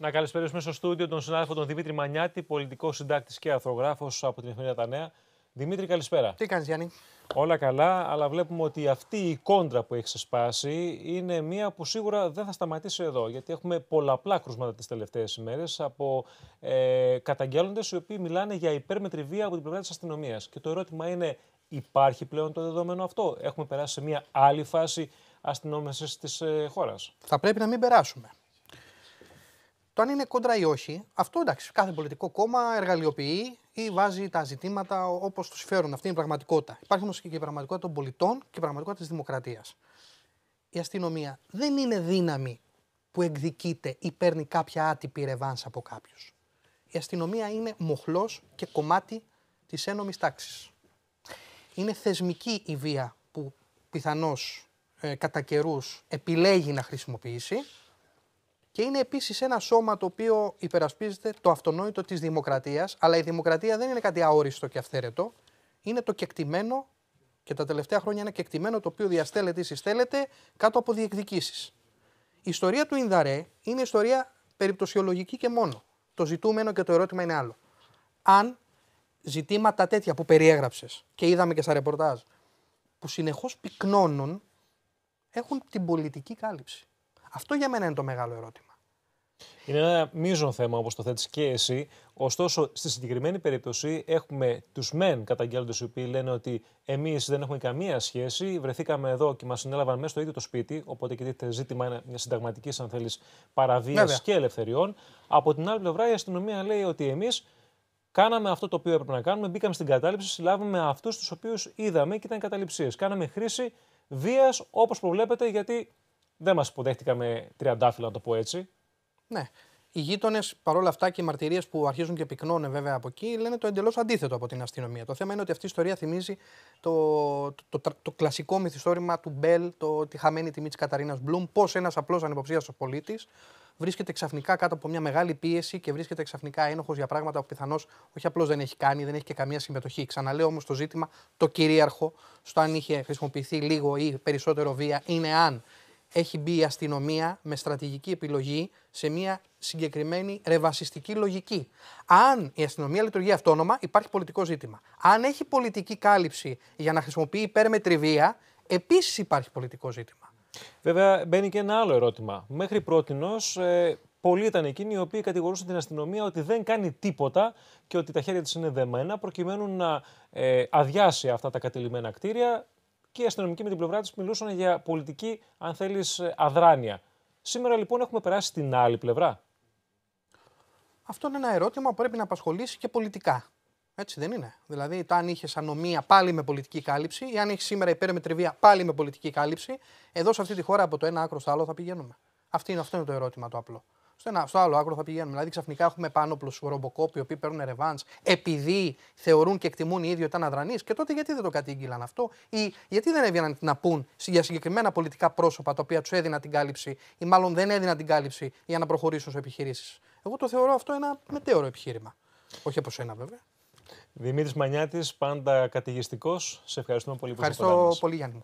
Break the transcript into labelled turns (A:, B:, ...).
A: Να καλησπέρισουμε στο στούντιο τον συνάδελφο τον Δημήτρη Μανιάτη, πολιτικός συντάκτης και αρθρογράφο από την Εφημερίδα Τα Νέα. Δημήτρη, καλησπέρα. Τι κάνεις, Γιάννη. Όλα καλά, αλλά βλέπουμε ότι αυτή η κόντρα που έχεις ξεσπάσει είναι μία που σίγουρα δεν θα σταματήσει εδώ. Γιατί έχουμε πολλαπλά κρούσματα τις τελευταίες ημέρες από ε, καταγγέλλοντες οι οποίοι μιλάνε για υπέρμετρη βία από την πλευρά της αστυνομίας. Και το ερώτημα είναι, υπάρχει πλέον το δεδομένο αυτό. Έχουμε περάσει σε μία άλλη φάση αστυνόμεση της ε, χώρας.
B: Θα πρέπει να μην περάσουμε. Το αν είναι κόντρα ή όχι, αυτό εντάξει, κάθε πολιτικό κόμμα εργαλειοποιεί ή βάζει τα ζητήματα όπως τους συμφέρουν. Αυτή είναι η πραγματικότητα. η βαζει τα ζητηματα οπω του φέρουν όμως και η πραγματικότητα των πολιτών και η πραγματικότητα της δημοκρατίας. Η αστυνομία δεν είναι δύναμη που εκδικείται ή παίρνει κάποια άτυπη ρεβάνσα από κάποιους. Η αστυνομία είναι μοχλός και κομμάτι της ένομη τάξης. Είναι θεσμική η βία που πιθανώς ε, κατά καιρούς επιλέγει να χρησιμοποιήσει και είναι επίσης ένα σώμα το οποίο υπερασπίζεται το αυτονόητο της δημοκρατίας. Αλλά η δημοκρατία δεν είναι κάτι αόριστο και αυθαίρετο. Είναι το κεκτημένο και τα τελευταία χρόνια είναι κεκτημένο το οποίο διαστέλλεται ή συστέλλεται κάτω από διεκδικήσεις. Η ιστορία του Ινδαρέ είναι ιστορία περιπτωσιολογική και μόνο. Το ζητούμενο και το ερώτημα είναι άλλο. Αν ζητήματα τέτοια που περιέγραψες και είδαμε και στα ρεπορτάζ, που συνεχώς πυκνώνουν, έχουν την πολιτική κάλυψη. Αυτό για μένα είναι το μεγάλο ερώτημα.
A: Είναι ένα μείζον θέμα, όπως το θέτεις και εσύ. Ωστόσο, στη συγκεκριμένη περίπτωση έχουμε τους μεν καταγγέλλοντες οι οποίοι λένε ότι εμείς δεν έχουμε καμία σχέση. Βρεθήκαμε εδώ και μας συνέλαβαν μέσα στο ίδιο το σπίτι. Οπότε και ζήτημα μια συνταγματικής, αν θέλεις, παραβίαση και ελευθεριών. Από την άλλη πλευρά, η αστυνομία λέει ότι εμείς Κάναμε αυτό το οποίο έπρεπε να κάνουμε, μπήκαμε στην κατάληψη, συλλάβουμε αυτούς τους οποίους είδαμε και ήταν καταληψίες. Κάναμε χρήση βίας όπως προβλέπετε, γιατί δεν μας υποδέχτηκαμε τριαντάφυλλα, να το πω έτσι.
B: Ναι. Οι γείτονες, παρόλα αυτά και οι μαρτυρίες που αρχίζουν και πυκνώνουν βέβαια από εκεί, λένε το εντελώς αντίθετο από την αστυνομία. Το θέμα είναι ότι αυτή η ιστορία θυμίζει το, το, το, κλασικό μυθιστόρημα του Μπέλ, το, τη χαμένη τιμή της Καταρίνας Μπλουμ. Πώς ένας απλός ανυποψίαστο πολίτης βρίσκεται ξαφνικά κάτω από μια μεγάλη πίεση και βρίσκεται ξαφνικά ένοχος για πράγματα που πιθανώς όχι απλώς δεν έχει κάνει, δεν έχει και καμία συμμετοχή. Ξαναλέω όμως το ζήτημα το κυρίαρχο στο αν είχε χρησιμοποιηθεί λίγο ή περισσότερο βία είναι αν έχει μπει η αστυνομία με στρατηγική επιλογή σε μια συγκεκριμένη ρεβασιστική λογική. Αν η αστυνομία λειτουργεί αυτόνομα, υπάρχει πολιτικό ζήτημα. Αν έχει πολιτική κάλυψη για να χρησιμοποιεί υπέρμετρη βία, επίσης υπάρχει πολιτικό
A: ζήτημα. Βέβαια, μπαίνει και ένα άλλο ερώτημα. Μέχρι πρώτην ε, πολλοί ήταν εκείνοι οι οποίοι κατηγορούσαν την αστυνομία ότι δεν κάνει τίποτα και ότι τα χέρια της είναι δεμένα προκειμένου να ε, αδειάσει αυτά τα κατελημένα κτίρια και οι αστυνομικοί με την πλευρά τη μιλούσαν για πολιτική, αν θέλεις, αδράνεια. Σήμερα λοιπόν έχουμε περάσει στην άλλη πλευρά. Αυτό είναι ένα ερώτημα που πρέπει να απασχολήσει και πολιτικά. Έτσι δεν είναι.
B: Δηλαδή, το αν είχες ανομία πάλι με πολιτική κάλυψη, ή αν έχεις σήμερα υπέρμετρη βία πάλι με πολιτική κάλυψη, εδώ σε αυτή τη χώρα από το ένα άκρο στο άλλο θα πηγαίνουμε. Αυτή είναι, αυτό είναι το ερώτημα το απλό στο, ένα, στο άλλο άκρο θα πηγαίνουμε. Δηλαδή ξαφνικά έχουμε πάνω ρομποκόπ οι οποίοι παίρνουν ρεβάν επειδή θεωρούν και εκτιμούν οι ίδιοι ότι ήταν αδρανείς. Και τότε γιατί δεν το κατήγγυλαν αυτό, ή γιατί δεν έβγαιναν να πούν για συγκεκριμένα πολιτικά πρόσωπα τα οποία τους έδιναν την κάλυψη ή μάλλον δεν έδιναν την κάλυψη για να προχωρήσουν σε επιχειρήσεις.
A: Εγώ το θεωρώ αυτό ένα μετέωρο επιχείρημα. Όχι από σένα βέβαια. Δημήτρης Μανιάτης, πάντα κατηγιστικός. Σε ευχαριστούμε πολύ που Ευχαριστώ
B: πολύ, Γιάννη.